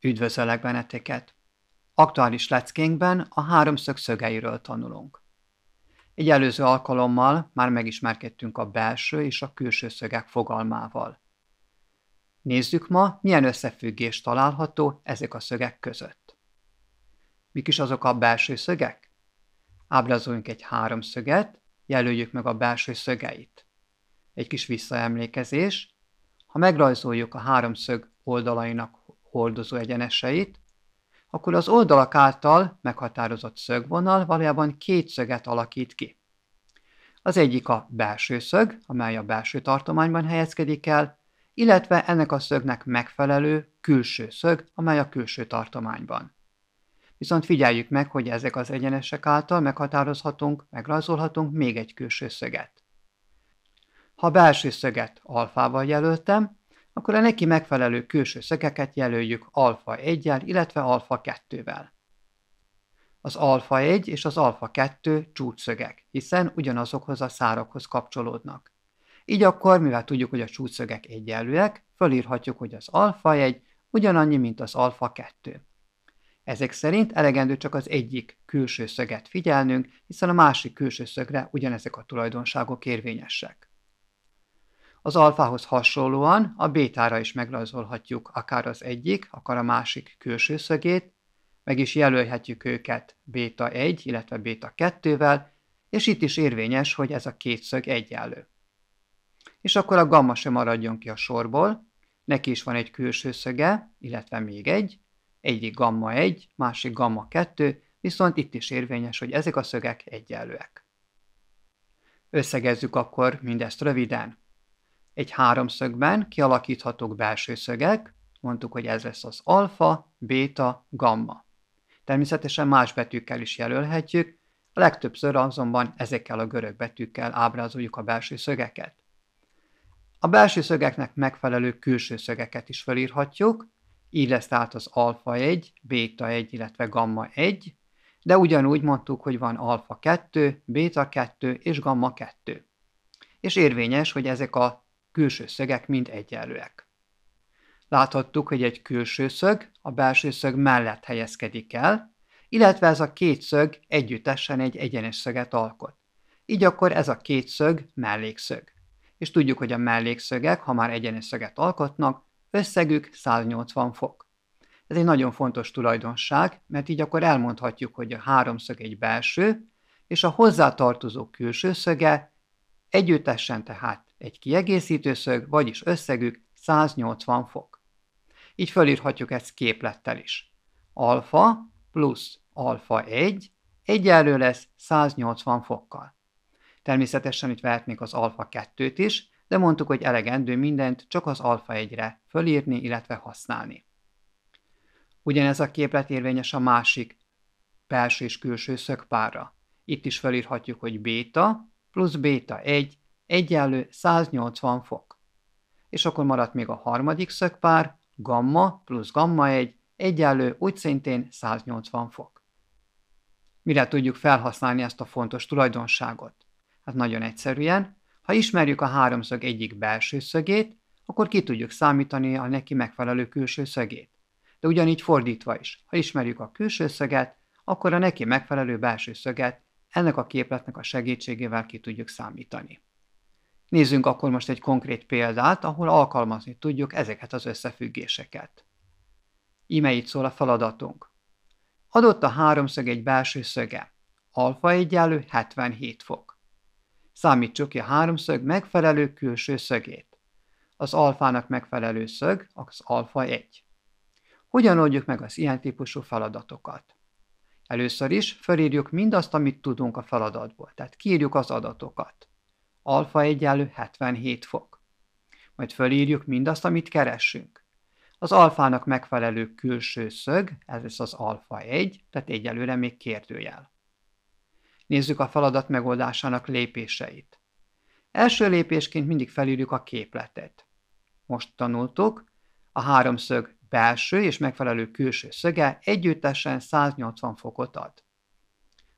Üdvözöllek benneteket! Aktuális leckénkben a háromszög szögeiről tanulunk. Egy előző alkalommal már megismerkedtünk a belső és a külső szögek fogalmával. Nézzük ma, milyen összefüggés található ezek a szögek között. Mik is azok a belső szögek? Ábrázoljunk egy háromszöget, jelöljük meg a belső szögeit. Egy kis visszaemlékezés. Ha megrajzoljuk a háromszög oldalainak hordozó egyeneseit, akkor az oldalak által meghatározott szögvonal valójában két szöget alakít ki. Az egyik a belső szög, amely a belső tartományban helyezkedik el, illetve ennek a szögnek megfelelő külső szög, amely a külső tartományban. Viszont figyeljük meg, hogy ezek az egyenesek által meghatározhatunk, megrajzolhatunk még egy külső szöget. Ha belső szöget alfával jelöltem, akkor a neki megfelelő külső szögeket jelöljük alfa 1-jel, illetve alfa 2-vel. Az alfa 1 és az alfa 2 csúcsszögek, hiszen ugyanazokhoz a szárokhoz kapcsolódnak. Így akkor, mivel tudjuk, hogy a csúcsszögek egyenlőek, fölírhatjuk, hogy az alfa 1 ugyanannyi, mint az alfa 2. Ezek szerint elegendő csak az egyik külső szöget figyelnünk, hiszen a másik külső szögre ugyanezek a tulajdonságok érvényesek. Az alfához hasonlóan a bétára is megrajzolhatjuk akár az egyik, akár a másik külső szögét, meg is jelölhetjük őket béta 1, illetve béta 2-vel, és itt is érvényes, hogy ez a két szög egyenlő. És akkor a gamma sem maradjon ki a sorból, neki is van egy külső szöge, illetve még egy, egyik gamma 1, másik gamma 2, viszont itt is érvényes, hogy ezek a szögek egyenlőek. Összegezzük akkor mindezt röviden egy háromszögben kialakíthatók belső szögek, mondtuk, hogy ez lesz az alfa, béta, gamma. Természetesen más betűkkel is jelölhetjük, a legtöbbször azonban ezekkel a görög betűkkel ábrázoljuk a belső szögeket. A belső szögeknek megfelelő külső szögeket is felírhatjuk, így lesz tehát az alfa 1, béta 1, illetve gamma 1, de ugyanúgy mondtuk, hogy van alfa 2, béta 2 és gamma 2. És érvényes, hogy ezek a külső szögek mind egyenlőek. Láthattuk, hogy egy külső szög a belső szög mellett helyezkedik el, illetve ez a két szög együttesen egy egyenes szöget alkot. Így akkor ez a két szög mellékszög. És tudjuk, hogy a mellékszögek, ha már egyenes szöget alkotnak, összegük 180 fok. Ez egy nagyon fontos tulajdonság, mert így akkor elmondhatjuk, hogy a háromszög egy belső, és a hozzátartozó külső szöge együttesen tehát egy kiegészítő szög, vagyis összegük 180 fok. Így fölírhatjuk ezt képlettel is. Alfa plusz alfa 1 egyenlő lesz 180 fokkal. Természetesen itt vehetnék az alfa 2-t is, de mondtuk, hogy elegendő mindent csak az alfa 1-re fölírni, illetve használni. Ugyanez a képlet érvényes a másik belső és külső szögpárra. Itt is felírhatjuk, hogy béta plusz béta 1 egyenlő 180 fok. És akkor maradt még a harmadik szögpár, gamma plusz gamma 1, egyenlő úgy szintén 180 fok. Mire tudjuk felhasználni ezt a fontos tulajdonságot? Hát nagyon egyszerűen, ha ismerjük a háromszög egyik belső szögét, akkor ki tudjuk számítani a neki megfelelő külső szögét. De ugyanígy fordítva is, ha ismerjük a külső szöget, akkor a neki megfelelő belső szöget ennek a képletnek a segítségével ki tudjuk számítani. Nézzünk akkor most egy konkrét példát, ahol alkalmazni tudjuk ezeket az összefüggéseket. Íme itt szól a feladatunk. Adott a háromszög egy belső szöge. Alfa egyenlő 77 fok. Számítsuk ki a háromszög megfelelő külső szögét. Az alfának megfelelő szög az alfa 1. Hogyan oldjuk meg az ilyen típusú feladatokat? Először is felírjuk mindazt, amit tudunk a feladatból, tehát kiírjuk az adatokat alfa egyenlő 77 fok. Majd fölírjuk mindazt, amit keresünk. Az alfának megfelelő külső szög, ez lesz az alfa 1, tehát egyelőre még kérdőjel. Nézzük a feladat megoldásának lépéseit. Első lépésként mindig felírjuk a képletet. Most tanultuk, a háromszög belső és megfelelő külső szöge együttesen 180 fokot ad.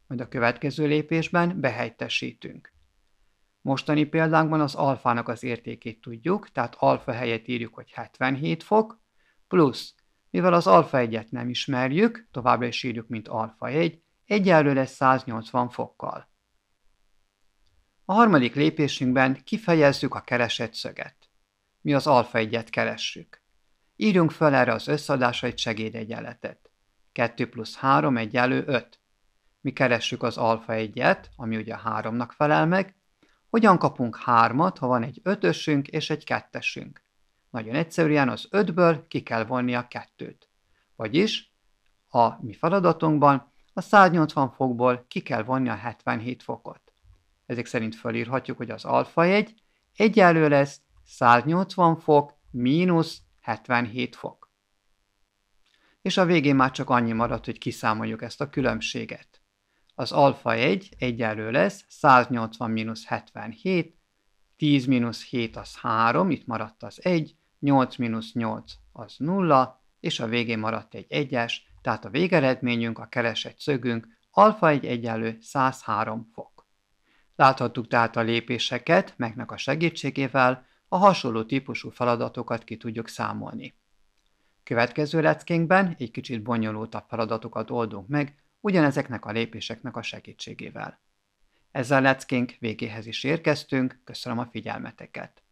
Majd a következő lépésben behelytesítünk. Mostani példánkban az alfának az értékét tudjuk, tehát alfa helyett írjuk, hogy 77 fok, plusz, mivel az alfa egyet nem ismerjük, továbbra is írjuk, mint alfa 1, egyenlő lesz 180 fokkal. A harmadik lépésünkben kifejezzük a keresett szöget. Mi az alfa egyet keressük. Írjunk fel erre az összeadásra egy segédegyenletet. 2 plusz 3 egyenlő 5. Mi keressük az alfa egyet, ami ugye 3-nak felel meg, hogyan kapunk hármat, ha van egy ötösünk és egy kettesünk? Nagyon egyszerűen az ötből ki kell vonni a kettőt. Vagyis a mi feladatunkban a 180 fokból ki kell vonni a 77 fokot. Ezek szerint fölírhatjuk, hogy az alfa egy egyenlő lesz 180 fok mínusz 77 fok. És a végén már csak annyi maradt, hogy kiszámoljuk ezt a különbséget az alfa 1 egyenlő lesz 180 mínusz 77, 10 mínusz 7 az 3, itt maradt az 1, 8 mínusz 8 az 0, és a végén maradt egy egyes, tehát a végeredményünk, a keresett szögünk alfa 1 egyenlő 103 fok. Láthattuk tehát a lépéseket, megnek a segítségével a hasonló típusú feladatokat ki tudjuk számolni. Következő leckénkben egy kicsit bonyolultabb feladatokat oldunk meg, ugyanezeknek a lépéseknek a segítségével. Ezzel leckénk végéhez is érkeztünk, köszönöm a figyelmeteket!